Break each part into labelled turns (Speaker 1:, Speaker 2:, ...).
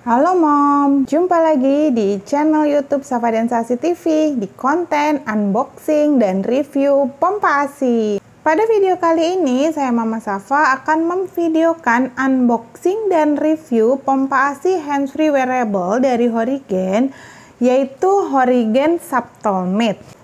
Speaker 1: Halo Mom, jumpa lagi di channel Youtube Safa dan Sasi TV di konten unboxing dan review pompa ASI. Pada video kali ini, saya Mama Safa akan memvideokan unboxing dan review pompa ASI hands-free wearable dari Horigen, yaitu Horigen Subtle Mate.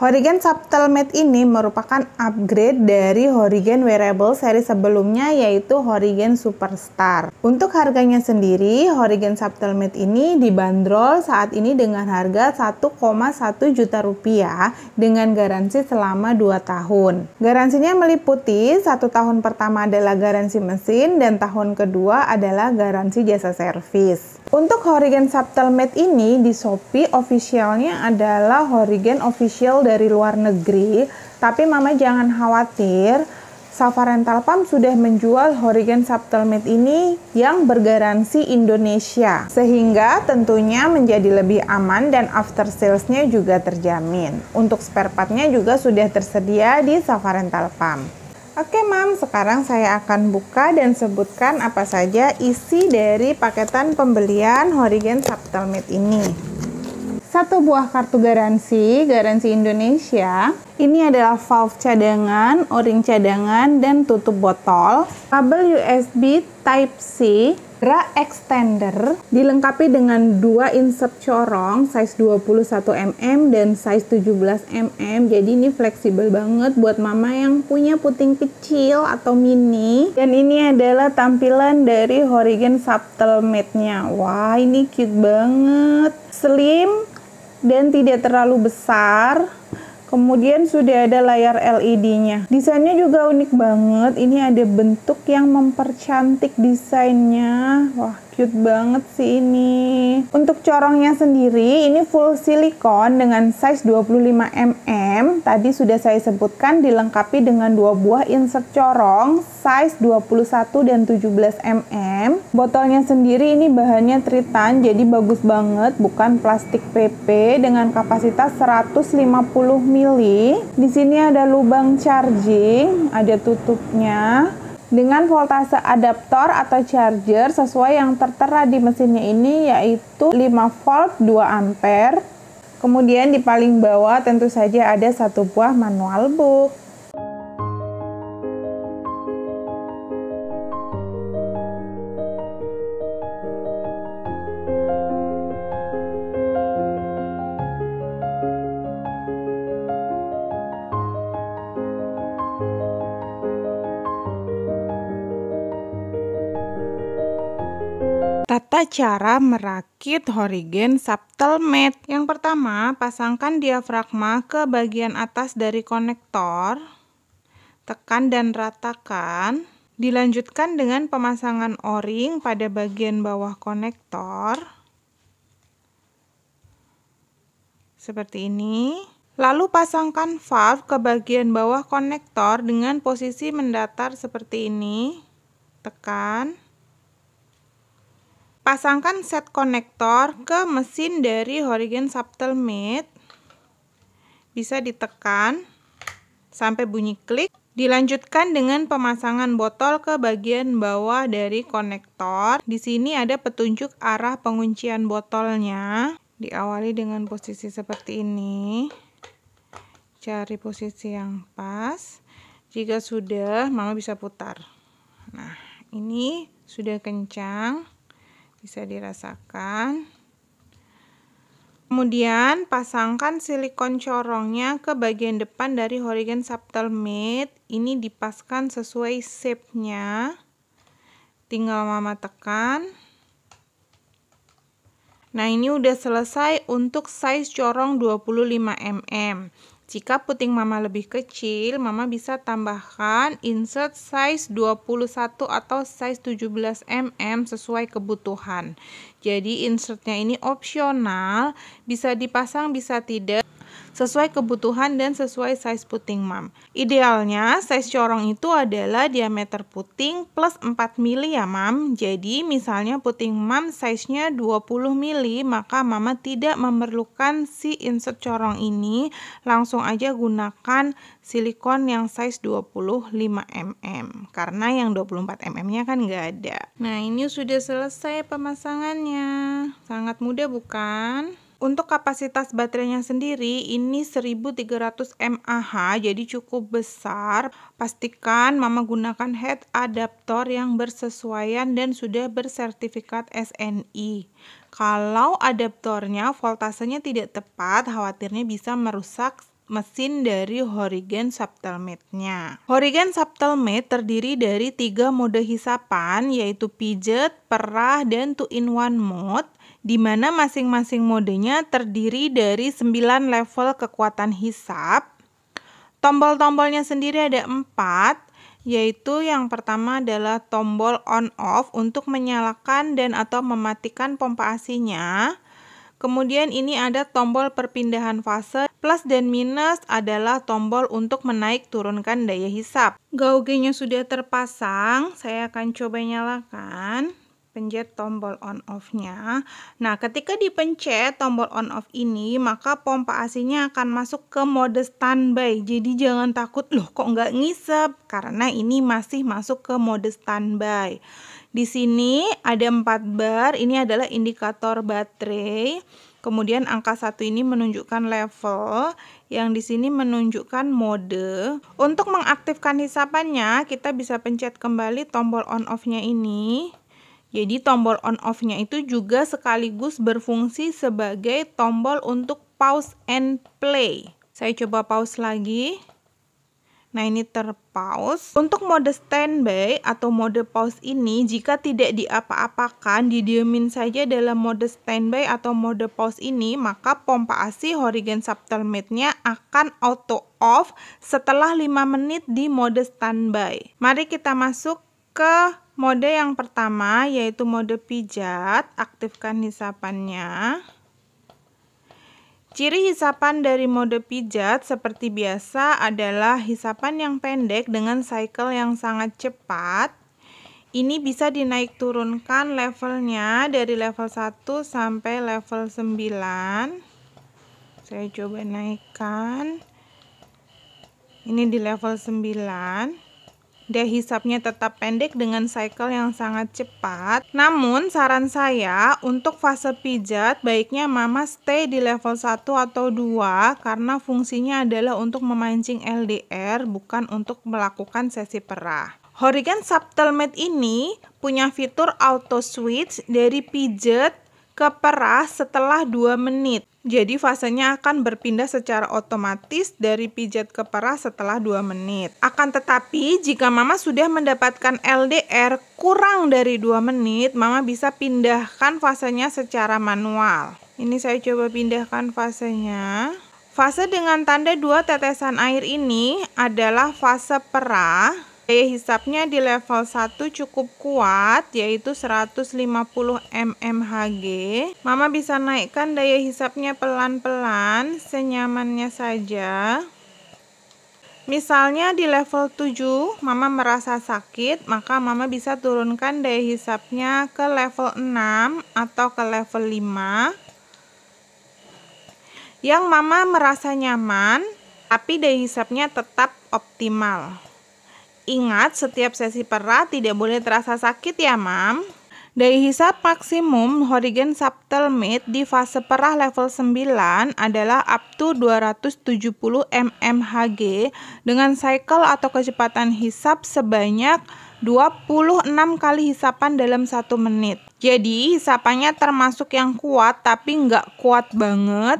Speaker 1: Horigen Mate ini merupakan upgrade dari Horigen Wearable seri sebelumnya yaitu Horigen Superstar. Untuk harganya sendiri, Horigen Mate ini dibanderol saat ini dengan harga 1,1 juta rupiah dengan garansi selama 2 tahun. Garansinya meliputi satu tahun pertama adalah garansi mesin dan tahun kedua adalah garansi jasa servis. Untuk Horigen Subtle Matte ini di Shopee officialnya adalah Horigen official dari luar negeri. Tapi mama jangan khawatir, Safa Rental Pump sudah menjual Horigen Subtle Matte ini yang bergaransi Indonesia. Sehingga tentunya menjadi lebih aman dan after salesnya juga terjamin. Untuk spare partnya juga sudah tersedia di Safa Rental Pump. Oke, Mam, sekarang saya akan buka dan sebutkan apa saja isi dari paketan pembelian Horigen Subtelmet ini. Satu buah kartu garansi, garansi Indonesia. Ini adalah valve cadangan, o-ring cadangan, dan tutup botol. Kabel USB Type-C bra extender dilengkapi dengan dua insert corong size 21 mm dan size 17 mm. Jadi ini fleksibel banget buat mama yang punya puting kecil atau mini. Dan ini adalah tampilan dari Horigen Subtle Matte-nya. Wah, ini cute banget. Slim dan tidak terlalu besar Kemudian sudah ada layar LED-nya. Desainnya juga unik banget. Ini ada bentuk yang mempercantik desainnya. Wah, cute banget sih ini. Untuk corongnya sendiri, ini full silikon dengan size 25 mm. Tadi sudah saya sebutkan dilengkapi dengan dua buah insert corong size 21 dan 17 mm. Botolnya sendiri ini bahannya tritan, jadi bagus banget, bukan plastik PP dengan kapasitas 150 ml. Di sini ada lubang charging, ada tutupnya dengan voltase adaptor atau charger sesuai yang tertera di mesinnya ini yaitu 5 volt 2 ampere. Kemudian di paling bawah tentu saja ada satu buah manual book. tata cara merakit horigen subtelmet. Yang pertama, pasangkan diafragma ke bagian atas dari konektor, tekan dan ratakan. Dilanjutkan dengan pemasangan o-ring pada bagian bawah konektor. Seperti ini. Lalu pasangkan valve ke bagian bawah konektor dengan posisi mendatar seperti ini. Tekan. Pasangkan set konektor ke mesin dari horigen subtle mate. Bisa ditekan sampai bunyi klik. Dilanjutkan dengan pemasangan botol ke bagian bawah dari konektor. Di sini ada petunjuk arah penguncian botolnya. Diawali dengan posisi seperti ini. Cari posisi yang pas. Jika sudah, mama bisa putar. Nah, ini sudah kencang bisa dirasakan kemudian pasangkan silikon corongnya ke bagian depan dari horigen subtle mate ini dipaskan sesuai shape nya tinggal mama tekan Nah ini udah selesai untuk size corong 25 mm jika puting mama lebih kecil, mama bisa tambahkan insert size 21 atau size 17 mm sesuai kebutuhan. Jadi insertnya ini opsional, bisa dipasang bisa tidak sesuai kebutuhan dan sesuai size puting mam. Idealnya, size corong itu adalah diameter puting plus 4 mili ya mam. Jadi, misalnya puting mam size-nya 20 mili, maka mama tidak memerlukan si insert corong ini. Langsung aja gunakan silikon yang size 25 mm. Karena yang 24 mm-nya kan nggak ada. Nah, ini sudah selesai pemasangannya. Sangat mudah bukan? Untuk kapasitas baterainya sendiri ini 1300 mAh jadi cukup besar. Pastikan mama gunakan head adaptor yang bersesuaian dan sudah bersertifikat SNI. Kalau adaptornya voltasenya tidak tepat khawatirnya bisa merusak mesin dari Horigen Subtelmate-nya. Horigen Subtelmate terdiri dari tiga mode hisapan yaitu pijet, perah, dan 2 in one mode di mana masing-masing modenya terdiri dari 9 level kekuatan hisap. Tombol-tombolnya sendiri ada 4, yaitu yang pertama adalah tombol on off untuk menyalakan dan atau mematikan pompa asinya. Kemudian ini ada tombol perpindahan fase, plus dan minus adalah tombol untuk menaik turunkan daya hisap. Gaugenya sudah terpasang, saya akan coba nyalakan pencet tombol on off-nya. Nah, ketika dipencet tombol on off ini, maka pompa AC-nya akan masuk ke mode standby. Jadi jangan takut, loh kok nggak ngisep? Karena ini masih masuk ke mode standby. Di sini ada 4 bar, ini adalah indikator baterai. Kemudian angka satu ini menunjukkan level, yang di sini menunjukkan mode. Untuk mengaktifkan hisapannya, kita bisa pencet kembali tombol on off-nya ini. Jadi tombol on off-nya itu juga sekaligus berfungsi sebagai tombol untuk pause and play. Saya coba pause lagi. Nah ini terpause. Untuk mode standby atau mode pause ini jika tidak diapa-apakan didiemin saja dalam mode standby atau mode pause ini maka pompa ASI horigen subtermate-nya akan auto off setelah 5 menit di mode standby. Mari kita masuk ke Mode yang pertama yaitu mode pijat, aktifkan hisapannya. Ciri hisapan dari mode pijat seperti biasa adalah hisapan yang pendek dengan cycle yang sangat cepat. Ini bisa dinaik turunkan levelnya dari level 1 sampai level 9. Saya coba naikkan. Ini di level 9. Dia hisapnya tetap pendek dengan cycle yang sangat cepat. Namun saran saya untuk fase pijat baiknya mama stay di level 1 atau 2 karena fungsinya adalah untuk memancing LDR bukan untuk melakukan sesi perah. Horigen Subtle Matte ini punya fitur auto switch dari pijat ke setelah 2 menit. Jadi fasenya akan berpindah secara otomatis dari pijat ke peras setelah 2 menit. Akan tetapi jika mama sudah mendapatkan LDR kurang dari 2 menit, mama bisa pindahkan fasenya secara manual. Ini saya coba pindahkan fasenya. Fase dengan tanda dua tetesan air ini adalah fase perah Daya hisapnya di level 1 cukup kuat yaitu 150 mmHg. Mama bisa naikkan daya hisapnya pelan-pelan senyamannya saja. Misalnya di level 7 mama merasa sakit, maka mama bisa turunkan daya hisapnya ke level 6 atau ke level 5. Yang mama merasa nyaman, tapi daya hisapnya tetap optimal. Ingat, setiap sesi perah tidak boleh terasa sakit ya, Mam. Dari hisap maksimum Horigen Subtelmid di fase perah level 9 adalah up to 270 mmHg dengan cycle atau kecepatan hisap sebanyak 26 kali hisapan dalam 1 menit. Jadi hisapannya termasuk yang kuat tapi nggak kuat banget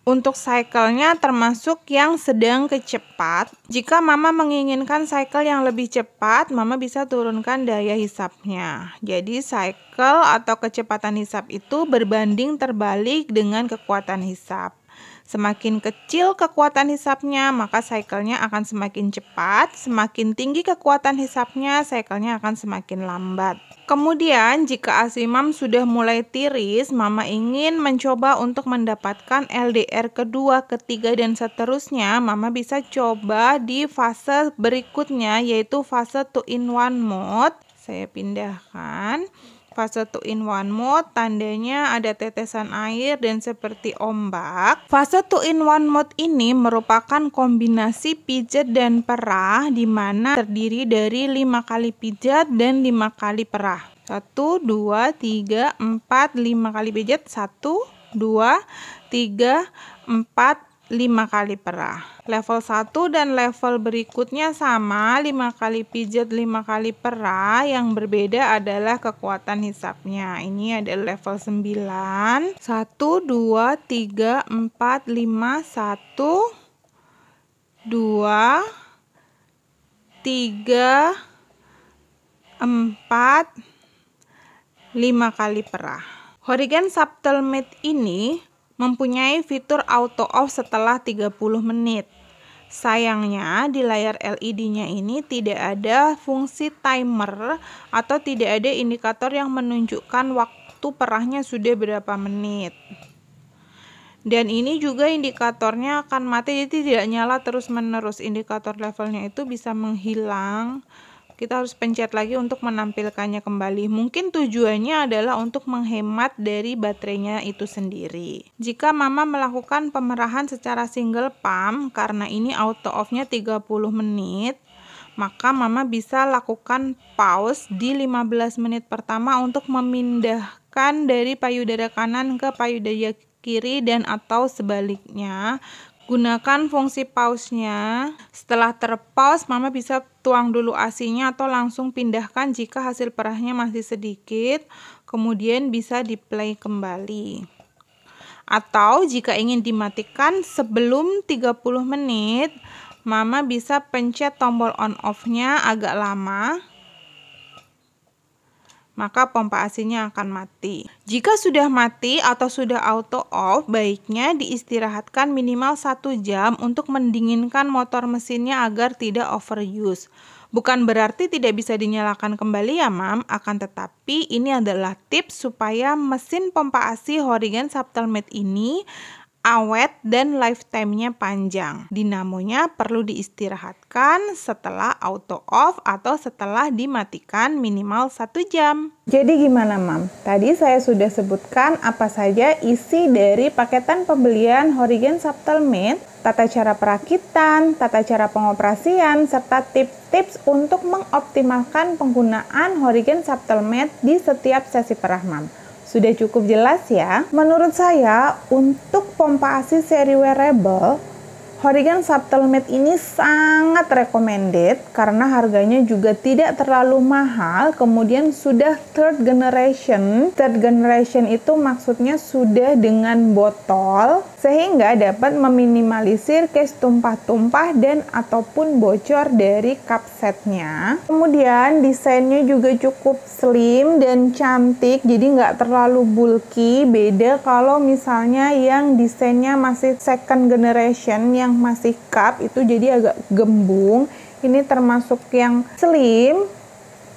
Speaker 1: untuk cycle-nya termasuk yang sedang kecepat. Jika mama menginginkan cycle yang lebih cepat, mama bisa turunkan daya hisapnya. Jadi cycle atau kecepatan hisap itu berbanding terbalik dengan kekuatan hisap. Semakin kecil kekuatan hisapnya, maka cycle-nya akan semakin cepat. Semakin tinggi kekuatan hisapnya, cycle-nya akan semakin lambat. Kemudian, jika asi sudah mulai tiris, mama ingin mencoba untuk mendapatkan LDR kedua, ketiga, dan seterusnya. Mama bisa coba di fase berikutnya, yaitu fase 2 in 1 mode. Saya pindahkan. Fase 2 in 1 mode tandanya ada tetesan air dan seperti ombak. Fase 2 in 1 mode ini merupakan kombinasi pijat dan perah di mana terdiri dari 5 kali pijat dan 5 kali perah. 1 2 3 4 5 kali pijat 1 2 3 4 5 kali perah. Level 1 dan level berikutnya sama 5 kali pijat 5 kali perah yang berbeda adalah kekuatan hisapnya. Ini ada level 9 1 2 3 4 5 1 2 3 4 5 kali perah. Horigen subtle Mate ini mempunyai fitur auto off setelah 30 menit. Sayangnya di layar LED-nya ini tidak ada fungsi timer atau tidak ada indikator yang menunjukkan waktu perahnya sudah berapa menit. Dan ini juga indikatornya akan mati jadi tidak nyala terus-menerus. Indikator levelnya itu bisa menghilang kita harus pencet lagi untuk menampilkannya kembali. Mungkin tujuannya adalah untuk menghemat dari baterainya itu sendiri. Jika mama melakukan pemerahan secara single pump, karena ini auto off-nya 30 menit, maka mama bisa lakukan pause di 15 menit pertama untuk memindahkan dari payudara kanan ke payudara kiri dan atau sebaliknya gunakan fungsi pausnya. Setelah terpaus, mama bisa tuang dulu asinya atau langsung pindahkan jika hasil perahnya masih sedikit. Kemudian bisa di-play kembali. Atau jika ingin dimatikan sebelum 30 menit, mama bisa pencet tombol on off-nya agak lama maka pompa AC-nya akan mati. Jika sudah mati atau sudah auto off, baiknya diistirahatkan minimal satu jam untuk mendinginkan motor mesinnya agar tidak overuse. Bukan berarti tidak bisa dinyalakan kembali ya mam, akan tetapi ini adalah tips supaya mesin pompa AC Horigen Subtelmate ini awet dan lifetime-nya panjang. Dinamonya perlu diistirahatkan setelah auto off atau setelah dimatikan minimal satu jam. Jadi gimana Mam? Tadi saya sudah sebutkan apa saja isi dari paketan pembelian Horigen Supplement, tata cara perakitan, tata cara pengoperasian, serta tips-tips untuk mengoptimalkan penggunaan Horigen Supplement di setiap sesi perah Mam. Sudah cukup jelas ya? Menurut saya, untuk pompa asis seri wearable, Horigen Subtelmet ini sangat recommended karena harganya juga tidak terlalu mahal. Kemudian sudah third generation. Third generation itu maksudnya sudah dengan botol sehingga dapat meminimalisir case tumpah-tumpah dan ataupun bocor dari cup setnya. Kemudian desainnya juga cukup slim dan cantik jadi nggak terlalu bulky. Beda kalau misalnya yang desainnya masih second generation yang yang masih cup itu jadi agak gembung. Ini termasuk yang slim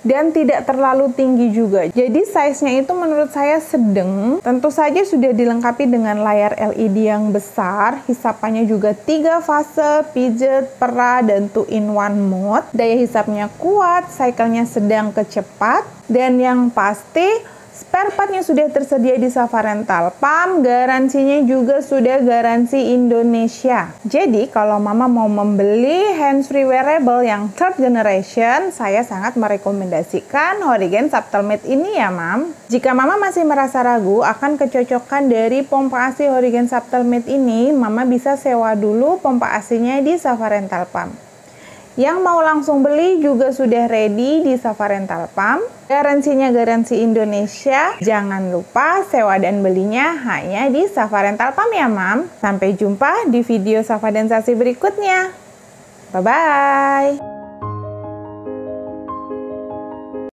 Speaker 1: dan tidak terlalu tinggi juga. Jadi size-nya itu menurut saya sedang. Tentu saja sudah dilengkapi dengan layar LED yang besar, hisapannya juga tiga fase, pijet, pera, dan two in one mode. Daya hisapnya kuat, cycle-nya sedang kecepat, dan yang pasti spare part sudah tersedia di Rental. Pam garansinya juga sudah garansi Indonesia. Jadi kalau mama mau membeli hands-free wearable yang third generation, saya sangat merekomendasikan Horigen Subtelmate ini ya mam. Jika mama masih merasa ragu akan kecocokan dari pompa AC Horigen Subtelmate ini, mama bisa sewa dulu pompa AC-nya di Rental Pam. Yang mau langsung beli juga sudah ready di Safa Rental Pam. Garansinya garansi Indonesia. Jangan lupa sewa dan belinya hanya di Safa Rental Pam ya, Mam. Sampai jumpa di video Safa dan Sasi berikutnya. Bye-bye.